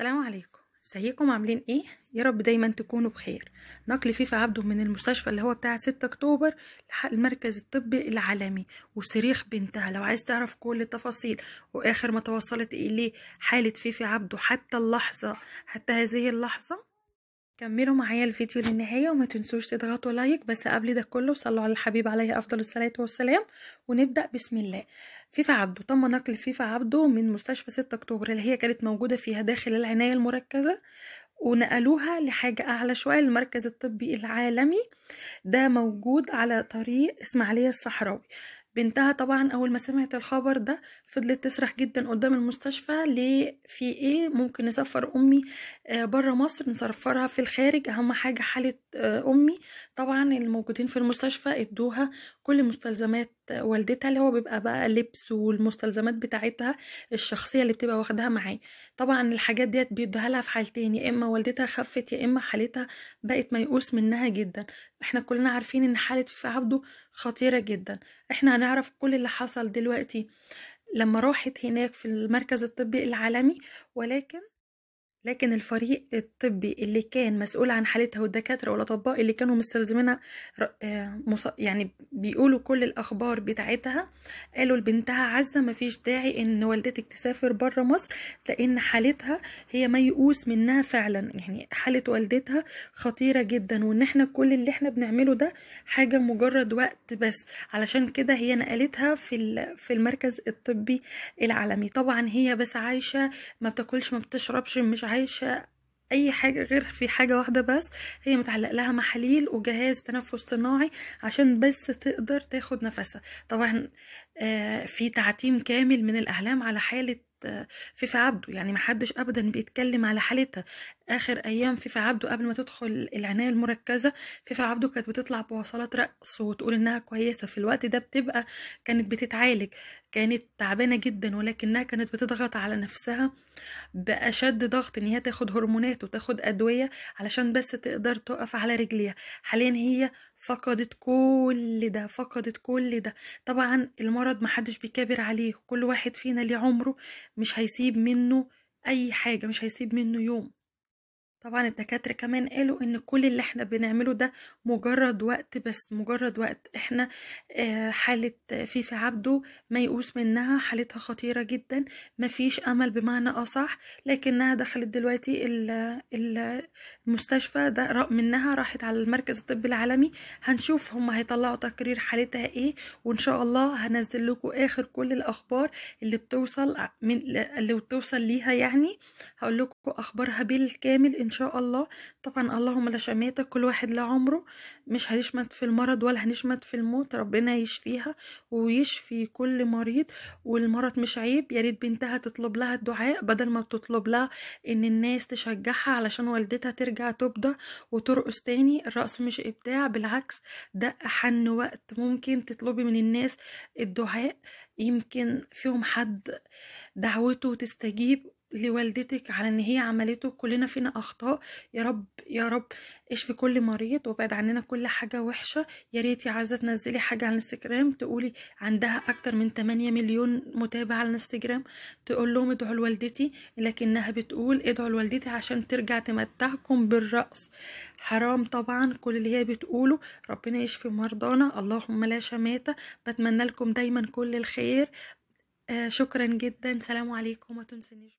السلام عليكم ازيكم عاملين ايه يا رب دايما تكونوا بخير نقل فيفا عبده من المستشفى اللي هو بتاع 6 اكتوبر المركز الطبي العالمي وصريخ بنتها لو عايز تعرف كل التفاصيل واخر ما توصلت اليه حاله فيفي عبده حتى اللحظه حتى هذه اللحظه كملوا معايا الفيديو للنهايه وما تنسوش تضغطوا لايك بس قبل ده كله صلوا على الحبيب عليه افضل الصلاه والسلام ونبدا بسم الله فيفا عبده تم نقل فيفا عبده من مستشفى 6 اكتوبر اللي هي كانت موجودة فيها داخل العناية المركزة ونقلوها لحاجة أعلى شوية المركز الطبي العالمي ده موجود على طريق إسماعيلية الصحراوي بنتها طبعا اول ما سمعت الخبر ده فضلت تسرح جدا قدام المستشفى ليه في ايه ممكن نسفر امي آه، بره مصر نسفرها في الخارج اهم حاجه حاله آه، امي طبعا الموجودين في المستشفى ادوها كل مستلزمات والدتها اللي هو بيبقى بقى لبس والمستلزمات بتاعتها الشخصيه اللي بتبقى واخداها معاه طبعا الحاجات ديت بيديها لها في حالتين يا اما والدتها خفت يا اما حالتها بقت ميؤوس منها جدا احنا كلنا عارفين ان حاله في عبده خطيره جدا احنا هنعرف كل اللي حصل دلوقتي لما راحت هناك في المركز الطبي العالمي ولكن لكن الفريق الطبي اللي كان مسؤول عن حالتها والدكاتره والاطباء اللي كانوا مستلزمينها آه، يعني بيقولوا كل الاخبار بتاعتها قالوا لبنتها عزه مفيش داعي ان والدتك تسافر بره مصر لان حالتها هي ميؤوس منها فعلا يعني حاله والدتها خطيره جدا وان احنا كل اللي احنا بنعمله ده حاجه مجرد وقت بس علشان كده هي نقلتها في في المركز الطبي العالمي طبعا هي بس عايشه ما بتاكلش ما بتشربش مش عايشه اي حاجه غير في حاجه واحده بس هي متعلق لها محاليل وجهاز تنفس صناعي عشان بس تقدر تاخد نفسها طبعا آه في تعتيم كامل من الاعلام على حاله فيفا عبده يعني محدش ابدا بيتكلم على حالتها اخر ايام فيفا عبده قبل ما تدخل العنايه المركزه فيفا عبده كانت بتطلع بوصلات رقص وتقول انها كويسه في الوقت ده بتبقى كانت بتتعالج كانت تعبانه جدا ولكنها كانت بتضغط على نفسها باشد ضغط ان هي تاخد هرمونات وتاخد ادويه علشان بس تقدر تقف على رجليها حاليا هي فقدت كل ده فقدت كل ده طبعا المرض محدش بيكابر عليه كل واحد فينا ليه عمره مش هيسيب منه اي حاجة مش هيسيب منه يوم طبعا الدكاترة كمان قالوا ان كل اللي احنا بنعمله ده مجرد وقت بس مجرد وقت احنا آه، حالة فيفي عبده ما يقوس منها حالتها خطيرة جدا مفيش امل بمعنى اصح لكنها دخلت دلوقتي المستشفى ده منها راحت على المركز الطبي العالمي هنشوف هم هيطلعوا تقرير حالتها ايه وان شاء الله هنزل لكم اخر كل الاخبار اللي بتوصل من اللي بتوصل ليها يعني هقول لكم اخبارها بالكامل ان شاء الله طبعا اللهم لا شماتة كل واحد له عمره مش هنشمت في المرض ولا هنشمت في الموت ربنا يشفيها ويشفي كل مريض والمرض مش عيب يا ريت بنتها تطلب لها الدعاء بدل ما تطلب لها ان الناس تشجعها علشان والدتها ترجع تبدع وترقص تاني الرقص مش ابداع بالعكس ده احن وقت ممكن تطلبي من الناس الدعاء يمكن فيهم حد دعوته تستجيب لوالدتك على ان هي عملته كلنا فينا اخطاء يا رب يا رب اشفي كل مريض وابعد عننا كل حاجه وحشه يا ريت يا عايزه تنزلي حاجه على الانستجرام تقولي عندها اكتر من 8 مليون متابع على الانستجرام تقول لهم ادعوا لوالدتي لكنها بتقول ادعوا لوالدتي عشان ترجع تمتعكم بالرقص حرام طبعا كل اللي هي بتقوله ربنا يشفي مرضانا اللهم لا شماتة بتمنى لكم دايما كل الخير آه شكرا جدا سلام عليكم وما